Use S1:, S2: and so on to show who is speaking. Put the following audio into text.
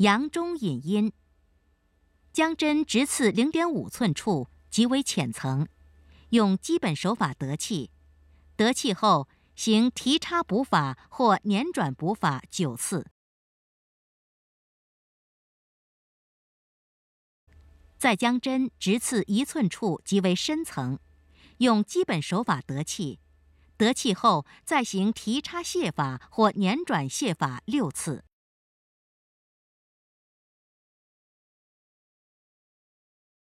S1: 阳中引阴，将针直刺零点五寸处，即为浅层，用基本手法得气。得气后，行提插补法或捻转补法九次。再将针直刺一寸处，即为深层，用基本手法得气。得气后，再行提插泻法或捻转泻法六次。